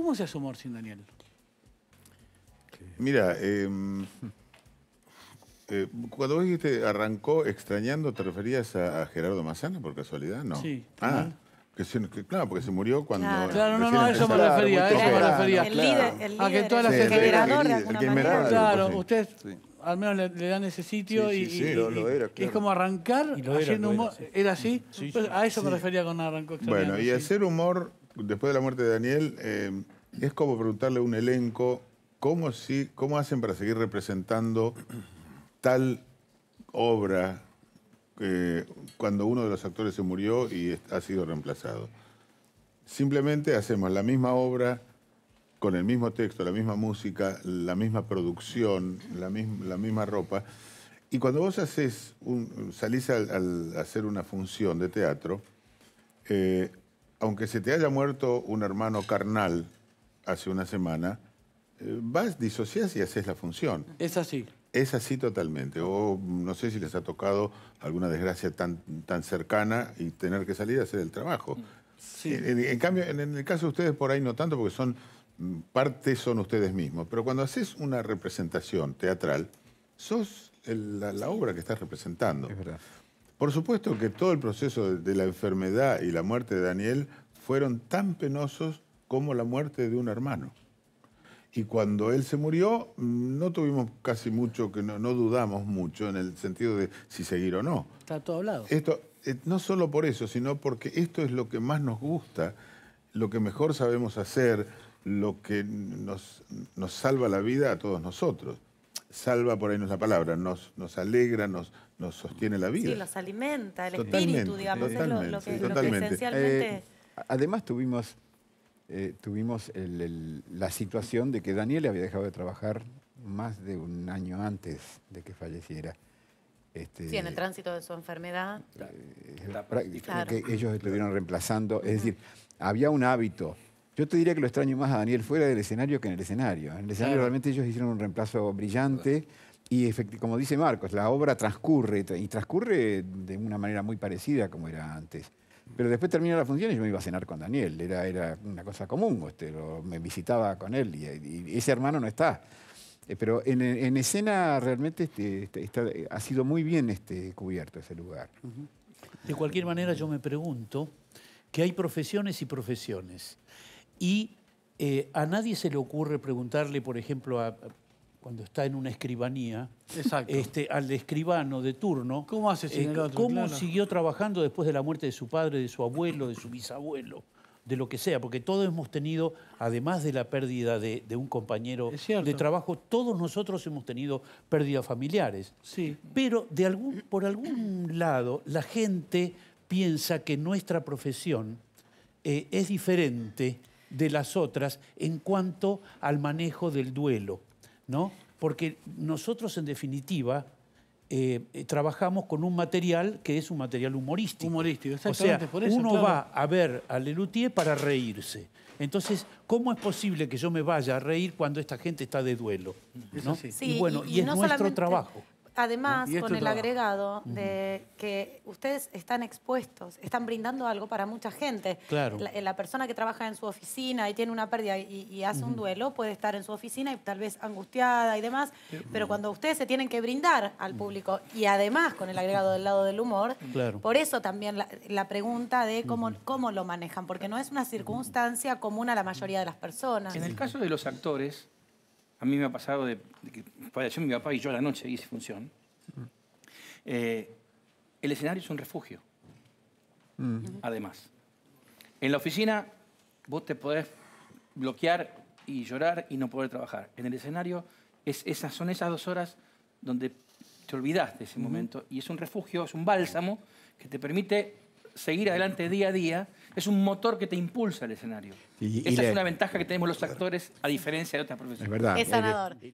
¿Cómo se hace humor sin Daniel? Mira, em, eh, cuando vos dijiste arrancó extrañando, ¿te referías a, Gerardo Massana por casualidad? No. Sí. Ah. claro, porque se murió cuando. Claro, no, no, me refería, a eso me refería. el Claro, usted al menos le, dan ese sitio y, es como arrancar haciendo humor. ¿Era así? a eso me refería con arrancó. Bueno, y hacer humor después de la muerte de Daniel, eh, es como preguntarle a un elenco cómo, si, cómo hacen para seguir representando tal obra cuando uno de los actores se murió y ha sido reemplazado. Simplemente hacemos la misma obra con el mismo texto, la misma música, la misma producción, la, misma, ropa. Y cuando vos haces salís al, hacer una función de teatro, eh, aunque se te haya muerto un hermano carnal hace una semana, eh, vas, disocias y haces la función. Es así. Es así totalmente. O no sé si les ha tocado alguna desgracia tan, tan cercana y tener que salir a hacer el trabajo. Sí. En, cambio, en, el caso de ustedes por ahí no tanto, porque son mm, parte son ustedes mismos. Pero cuando haces una representación teatral, sos la, la, obra que estás representando. Es verdad. Por supuesto que todo el proceso de la enfermedad y la muerte de Daniel fueron tan penosos como la muerte de un hermano. Y cuando él se murió, mm, no tuvimos casi mucho, que no, dudamos mucho en el sentido de si seguir o no. Está todo hablado. Esto, eh, no solo por eso, sino porque esto es lo que más nos gusta, lo que mejor sabemos hacer, lo que nos, nos salva la vida a todos nosotros salva, por ahí nuestra la palabra, nos, nos alegra, nos, nos sostiene la vida. Sí, los alimenta, el espíritu, digamos, es lo, que, esencialmente... Eh, además tuvimos, eh, tuvimos la situación de que Daniel había dejado de trabajar más de un año antes de que falleciera. Este, sí, en el tránsito de su enfermedad. Eh, que ellos estuvieron reemplazando. Es decir, había un hábito yo te diría que lo extraño más a Daniel fuera del escenario que en el escenario. En el escenario realmente ellos hicieron un reemplazo brillante y como dice Marcos, la obra transcurre y transcurre de una manera muy parecida como era antes. Pero después terminó la función y yo me iba a cenar con Daniel, era, era una cosa común, este, me visitaba con él y, ese hermano no está. Eh, pero en, escena realmente este, este, ha sido muy bien cubierto ese lugar. De cualquier manera yo me pregunto que hay profesiones y profesiones. Y eh, a nadie se le ocurre preguntarle, por ejemplo, cuando está en una escribanía, este, al escribano de turno, ¿cómo, eh, siguió trabajando después de la muerte de su padre, de su abuelo, de su bisabuelo? de lo que sea, porque todos hemos tenido, además de la pérdida de, un compañero de trabajo, todos nosotros hemos tenido pérdidas familiares. Pero por algún lado la gente piensa que nuestra profesión eh, es diferente de las otras en cuanto al manejo del duelo, ¿no? Porque nosotros, en definitiva, eh, eh, trabajamos con un material que es un material humorístico. Humorístico, O sea, uno va a ver a Lelutier para reírse. Entonces, ¿cómo es posible que yo me vaya a reír cuando esta gente está de duelo? Sí, y bueno, y, es nuestro trabajo. Además, con el agregado de que ustedes están expuestos, están brindando algo para mucha gente. Claro. La, eh, persona que trabaja en su oficina y tiene una pérdida y, hace un duelo puede estar en su oficina y tal vez angustiada y demás, eh, pero mm. cuando ustedes se tienen que brindar al mm. público y además con el agregado del lado del humor, por eso también la, pregunta de cómo, cómo lo manejan, porque no es una circunstancia común a la mayoría de las personas. En el caso de los actores, a mí me ha pasado de, que falleció mi papá y yo a la noche hice función. Eh, el escenario es un refugio, además. En la oficina vos te podés bloquear y llorar y no poder trabajar. En el escenario es esas, son esas dos horas donde te olvidas de ese momento y es un refugio, es un bálsamo que te permite seguir adelante día a día es un motor que te impulsa el escenario. Esa es una ventaja que tenemos los actores a diferencia de otras profesiones. es